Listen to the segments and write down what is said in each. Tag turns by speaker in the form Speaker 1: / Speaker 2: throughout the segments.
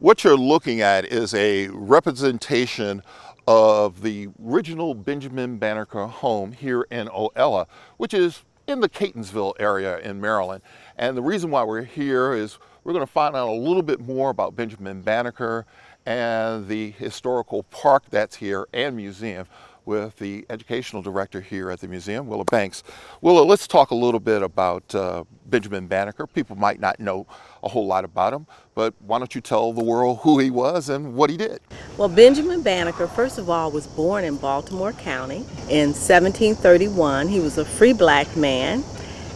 Speaker 1: What you're looking at is a representation of the original Benjamin Banneker home here in Oella, which is in the Catonsville area in Maryland. And the reason why we're here is we're going to find out a little bit more about Benjamin Banneker and the historical park that's here and museum with the educational director here at the museum, Willa Banks. Willa, let's talk a little bit about uh, Benjamin Banneker. People might not know a whole lot about him, but why don't you tell the world who he was and what he did?
Speaker 2: Well, Benjamin Banneker, first of all, was born in Baltimore County in 1731. He was a free black man.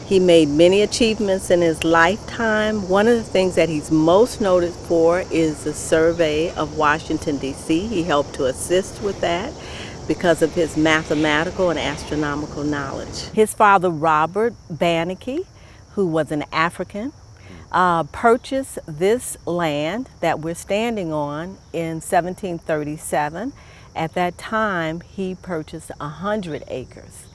Speaker 2: He made many achievements in his lifetime. One of the things that he's most noted for is the survey of Washington, D.C. He helped to assist with that because of his mathematical and astronomical knowledge. His father, Robert Banicki, who was an African, uh, purchased this land that we're standing on in 1737. At that time, he purchased 100 acres.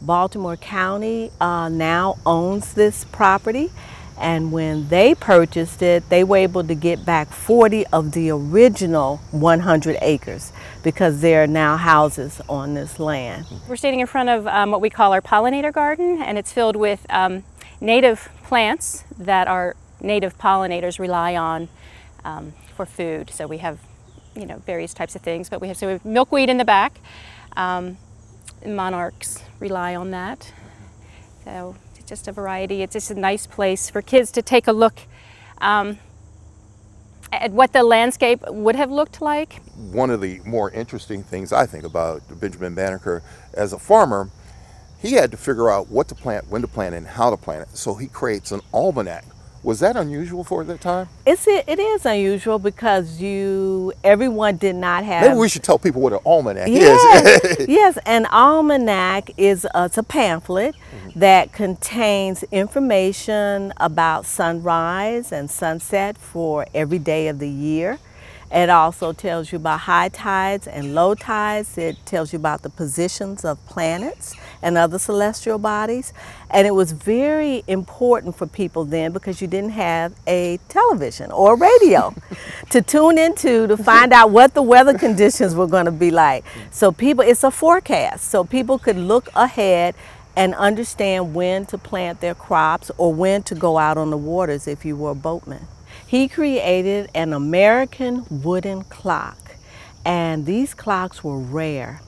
Speaker 2: Baltimore County uh, now owns this property and when they purchased it, they were able to get back 40 of the original 100 acres because there are now houses on this land.
Speaker 3: We're standing in front of um, what we call our pollinator garden, and it's filled with um, native plants that our native pollinators rely on um, for food. So we have, you know, various types of things, but we have, so we have milkweed in the back. Um, monarchs rely on that. So just a variety. It's just a nice place for kids to take a look um, at what the landscape would have looked like.
Speaker 1: One of the more interesting things I think about Benjamin Banneker as a farmer, he had to figure out what to plant, when to plant, and how to plant it. So he creates an almanac was that unusual for the time?
Speaker 2: It's it, it is unusual because you everyone did not have. Maybe we should
Speaker 1: tell people what an almanac yes, is.
Speaker 2: yes, an almanac is a, it's a pamphlet mm-hmm. that contains information about sunrise and sunset for every day of the year. It also tells you about high tides and low tides. It tells you about the positions of planets and other celestial bodies. And it was very important for people then because you didn't have a television or radio to tune into to find out what the weather conditions were going to be like. So people, it's a forecast. So people could look ahead and understand when to plant their crops or when to go out on the waters if you were a boatman. He created an American wooden clock, and these clocks were rare.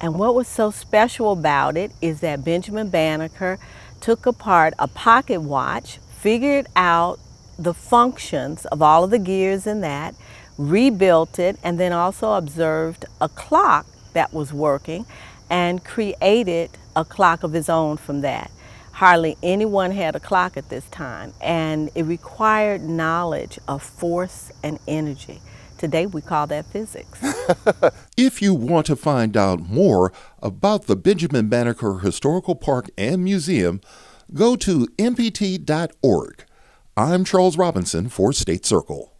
Speaker 2: And what was so special about it is that Benjamin Banneker took apart a pocket watch, figured out the functions of all of the gears in that, rebuilt it, and then also observed a clock that was working and created a clock of his own from that. Hardly anyone had a clock at this time, and it required knowledge of force and energy. Today we call that physics.
Speaker 1: if you want to find out more about the Benjamin Banneker Historical Park and Museum, go to mpt.org. I'm Charles Robinson for State Circle.